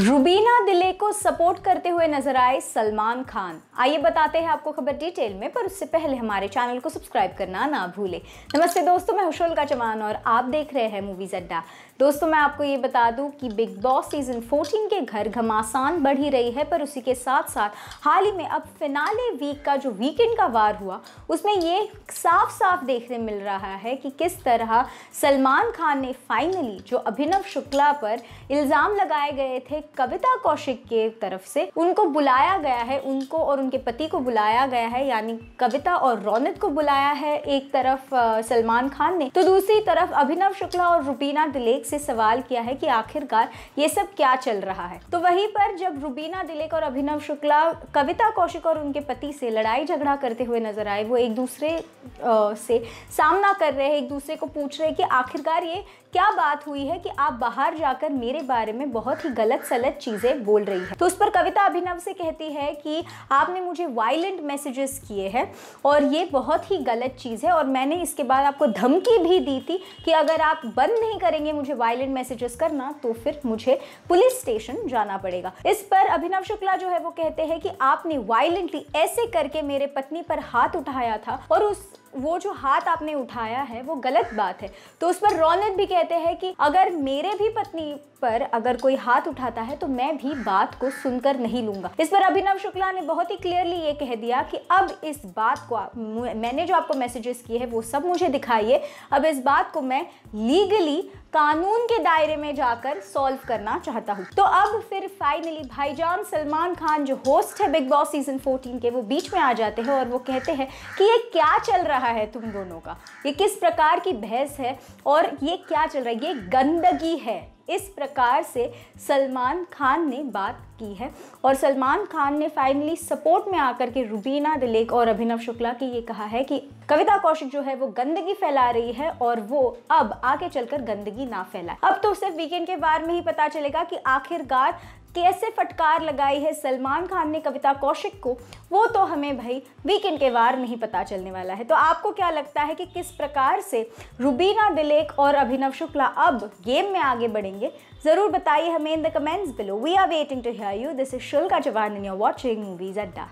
रुबीना दिले को सपोर्ट करते हुए नजर आए सलमान खान आइए बताते हैं आपको खबर डिटेल में पर उससे पहले हमारे चैनल को सब्सक्राइब करना ना भूले नमस्ते दोस्तों मैं हुशोल का चमान और आप देख रहे हैं मूवीज अड्डा दोस्तों मैं आपको ये बता दूं कि बिग बॉस सीजन 14 के घर घमासान बढ़ ही रही है पर उसी के साथ साथ हाल ही में अब फिनाले वीक का जो वीकेंड का वार हुआ उसमें ये साफ साफ देखने मिल रहा है कि किस तरह सलमान खान ने फाइनली जो अभिनव शुक्ला पर इल्ज़ाम लगाए गए थे कविता कौशिक के तरफ से उनको बुलाया गया है उनको और उनके पति को बुलाया गया है यानी कविता और रौनक को बुलाया है एक तरफ सलमान खान ने तो दूसरी तरफ अभिनव शुक्ला और रुबीना दिलेक से सवाल किया है कि आखिरकार ये सब क्या चल रहा है तो वहीं पर जब रुबीना दिलेक और अभिनव शुक्ला कविता कौशिक और उनके पति से लड़ाई झगड़ा करते हुए नजर आए वो एक दूसरे से सामना कर रहे हैं एक दूसरे को पूछ रहे हैं कि आखिरकार ये क्या बात हुई है कि आप बाहर जाकर मेरे बारे में बहुत ही गलत गलत चीज़ें बोल रही है तो उस पर कविता अभिनव से कहती है कि आपने मुझे वायलेंट मैसेजेस किए हैं और ये बहुत ही गलत चीज़ है और मैंने इसके बाद आपको धमकी भी दी थी कि अगर आप बंद नहीं करेंगे मुझे वायलेंट मैसेजेस करना तो फिर मुझे पुलिस स्टेशन जाना पड़ेगा इस पर अभिनव शुक्ला जो है वो कहते हैं कि आपने वायलेंटली ऐसे करके मेरे पत्नी पर हाथ उठाया था और उस वो जो हाथ आपने उठाया है वो गलत बात है तो उस पर रौनक भी कहते हैं कि अगर मेरे भी पत्नी पर अगर कोई हाथ उठाता है तो मैं भी बात को सुनकर नहीं लूंगा इस पर अभिनव शुक्ला ने बहुत ही क्लियरली ये कह दिया कि अब इस बात को मैंने जो आपको मैसेजेस किए हैं वो सब मुझे दिखाइए अब इस बात को मैं लीगली कानून के दायरे में जाकर सॉल्व करना चाहता हूँ तो अब फिर फाइनली भाईजान सलमान खान जो होस्ट है बिग बॉस सीजन 14 के वो बीच में आ जाते हैं और वो कहते हैं कि ये क्या चल रहा रहा है तुम दोनों का ये किस प्रकार की बहस है और ये क्या चल रहा है ये गंदगी है इस प्रकार से सलमान खान ने बात की है और सलमान खान ने फाइनली सपोर्ट में आकर के रुबीना दिलेक और अभिनव शुक्ला की ये कहा है कि कविता कौशिक जो है वो गंदगी फैला रही है और वो अब आगे चलकर गंदगी ना फैलाए अब तो सिर्फ वीकेंड के बार में ही पता चलेगा कि आखिरकार कैसे फटकार लगाई है सलमान खान ने कविता कौशिक को वो तो हमें भाई वीकेंड के वार में ही पता चलने वाला है तो आपको क्या लगता है कि किस प्रकार से रुबीना दिलेक और अभिनव शुक्ला अब गेम में आगे बढ़ेंगे लिए ज़रूर बताइए हमें in the comments below we are waiting to hear you this is शुल्का जवान एंड यूर वॉचिंग मूवीज अड्डा